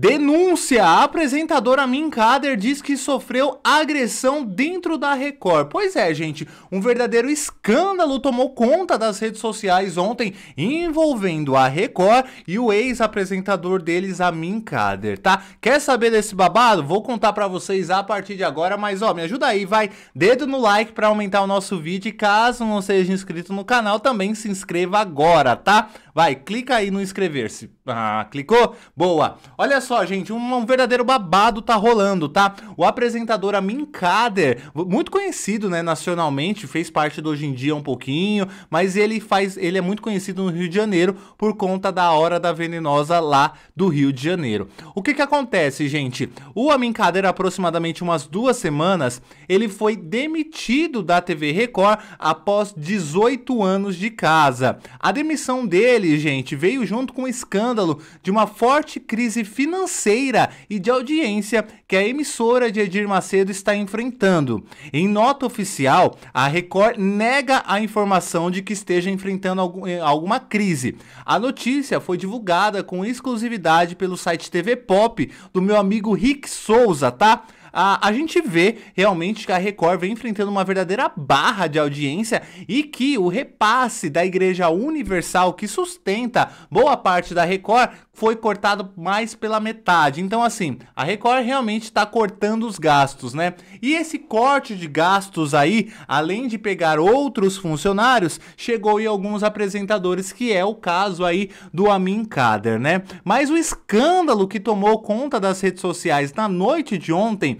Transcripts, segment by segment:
Denúncia! A apresentadora Min Kader diz que sofreu agressão dentro da Record. Pois é, gente, um verdadeiro escândalo tomou conta das redes sociais ontem envolvendo a Record e o ex-apresentador deles, a Min Kader, tá? Quer saber desse babado? Vou contar para vocês a partir de agora, mas ó, me ajuda aí, vai, dedo no like para aumentar o nosso vídeo e caso não seja inscrito no canal, também se inscreva agora, tá? Vai, clica aí no inscrever-se. Ah, clicou? Boa. Olha só, gente, um, um, verdadeiro babado tá rolando, tá? O apresentador Amin Kader, muito conhecido, né, nacionalmente, fez parte do Hoje em Dia um pouquinho, mas ele faz, ele é muito conhecido no Rio de Janeiro por conta da Hora da Venenosa lá do Rio de Janeiro. O que que acontece, gente? O Amin Kader, aproximadamente umas duas semanas, ele foi demitido da TV Record após 18 anos de casa. A demissão dele, gente, veio junto com um escândalo escândalo de uma forte crise financeira e de audiência que a emissora de Edir Macedo está enfrentando. Em nota oficial, a Record nega a informação de que esteja enfrentando algum, eh, alguma crise. A notícia foi divulgada com exclusividade pelo site TV Pop do meu amigo Rick Souza, tá? a, a gente vê realmente que a Record vem enfrentando uma verdadeira barra de audiência e que o repasse da Igreja Universal, que sustenta boa parte da Record, foi cortado mais pela metade. Então, assim, a Record realmente está cortando os gastos, né? E esse corte de gastos aí, além de pegar outros funcionários, chegou em alguns apresentadores, que é o caso aí do Amin Kader, né? Mas o escândalo que tomou conta das redes sociais na noite de ontem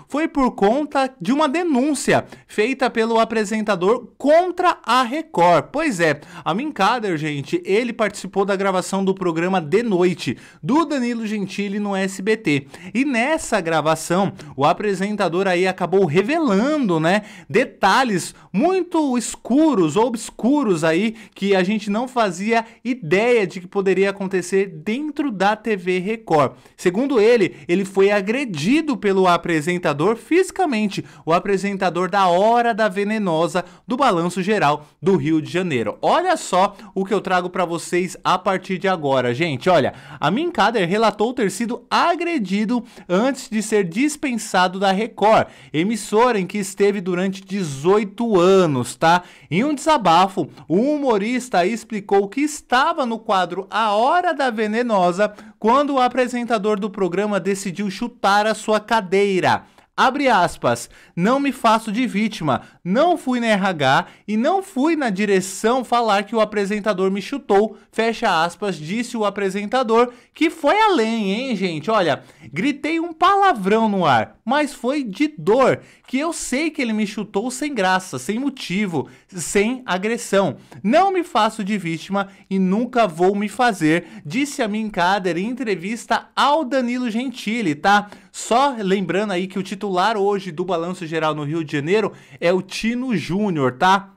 foi por conta de uma denúncia feita pelo apresentador contra a Record. Pois é, a Minkader, gente, ele participou da gravação do programa De Noite do Danilo Gentili no SBT. E nessa gravação, o apresentador aí acabou revelando, né, detalhes muito escuros ou obscuros aí que a gente não fazia ideia de que poderia acontecer dentro da TV Record. Segundo ele, ele foi agredido pelo apresentador apresentador fisicamente, o apresentador da Hora da Venenosa do Balanço Geral do Rio de Janeiro. Olha só o que eu trago para vocês a partir de agora, gente. Olha, a Minkader relatou ter sido agredido antes de ser dispensado da Record, emissora em que esteve durante 18 anos, tá? Em um desabafo, o humorista explicou que estava no quadro A Hora da Venenosa quando o apresentador do programa decidiu chutar a sua cadeira. Abre aspas. Não me faço de vítima. Não fui na RH e não fui na direção falar que o apresentador me chutou. Fecha aspas, disse o apresentador, que foi além, hein, gente? Olha, gritei um palavrão no ar, mas foi de dor, que eu sei que ele me chutou sem graça, sem motivo, sem agressão. Não me faço de vítima e nunca vou me fazer, disse a Minkader em entrevista ao Danilo Gentili, tá? Só lembrando aí que o titular hoje do Balanço Geral no Rio de Janeiro é o Tino Júnior, tá?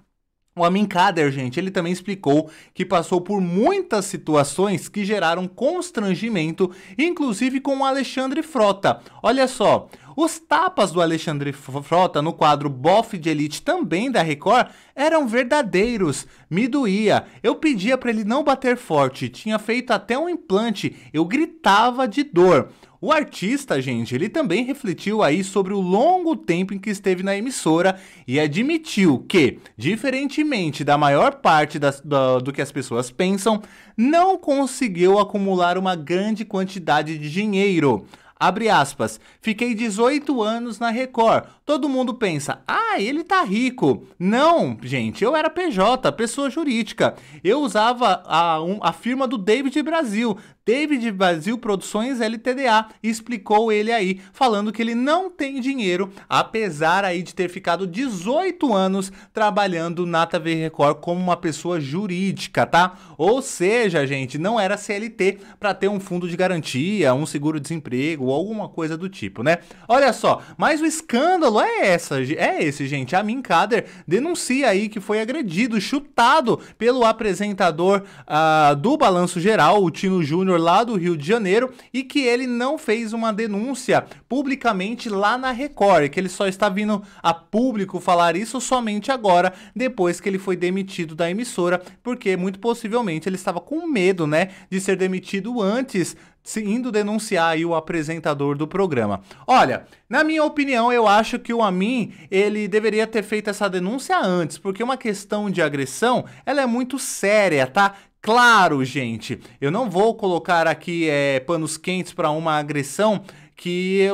O Amin Kader, gente, ele também explicou que passou por muitas situações que geraram constrangimento, inclusive com o Alexandre Frota. Olha só, os tapas do Alexandre Frota no quadro Bofe de Elite também da Record eram verdadeiros. Me doía. Eu pedia para ele não bater forte, tinha feito até um implante. Eu gritava de dor. O artista, gente, ele também refletiu aí sobre o longo tempo em que esteve na emissora e admitiu que, diferentemente da maior parte das, do, do que as pessoas pensam, não conseguiu acumular uma grande quantidade de dinheiro. Abre aspas, fiquei 18 anos na Record, todo mundo pensa: ah, ele tá rico. Não, gente, eu era PJ, pessoa jurídica. Eu usava a, um, a firma do David Brasil, David Brasil Produções LTDA, explicou ele aí, falando que ele não tem dinheiro, apesar aí de ter ficado 18 anos trabalhando na TV Record como uma pessoa jurídica, tá? Ou seja, gente, não era CLT para ter um fundo de garantia, um seguro-desemprego, alguma coisa do tipo, né? Olha só, mas o escândalo é essa, é esse, gente. A Minkader denuncia aí que foi agredido, chutado pelo apresentador uh, do Balanço Geral, o Tino Júnior, lá do Rio de Janeiro, e que ele não fez uma denúncia publicamente lá na Record, que ele só está vindo a público falar isso somente agora, depois que ele foi demitido da emissora, porque muito possivelmente ele estava com medo, né, de ser demitido antes se indo denunciar o apresentador do programa. Olha, na minha opinião, eu acho que o Amin, ele deveria ter feito essa denúncia antes, porque uma questão de agressão, ela é muito séria, tá? Claro, gente, eu não vou colocar aqui é, panos quentes para uma agressão que,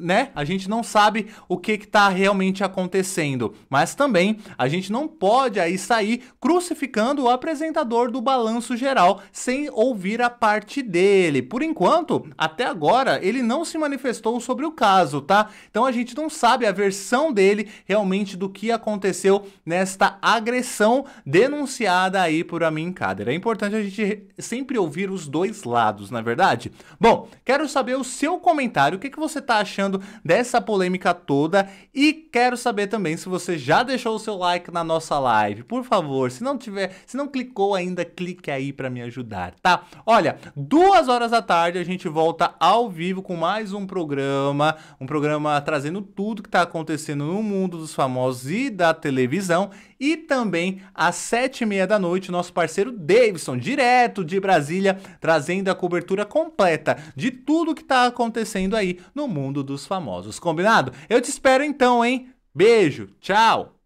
né, a gente não sabe o que está realmente acontecendo. Mas também a gente não pode aí sair crucificando o apresentador do balanço geral sem ouvir a parte dele. Por enquanto, até agora, ele não se manifestou sobre o caso, tá? Então a gente não sabe a versão dele realmente do que aconteceu nesta agressão denunciada aí por Amin Kader. É importante a gente sempre ouvir os dois lados, na é verdade. Bom, quero saber o seu comentário comentário o que, que você está achando dessa polêmica toda e quero saber também se você já deixou o seu like na nossa live. Por favor, se não tiver, se não clicou ainda, clique aí para me ajudar, tá? Olha, duas horas da tarde a gente volta ao vivo com mais um programa, um programa trazendo tudo que está acontecendo no mundo dos famosos e da televisão. E também às sete e meia da noite, nosso parceiro Davidson, direto de Brasília, trazendo a cobertura completa de tudo que está acontecendo aí no mundo dos famosos. Combinado? Eu te espero então, hein? Beijo, tchau!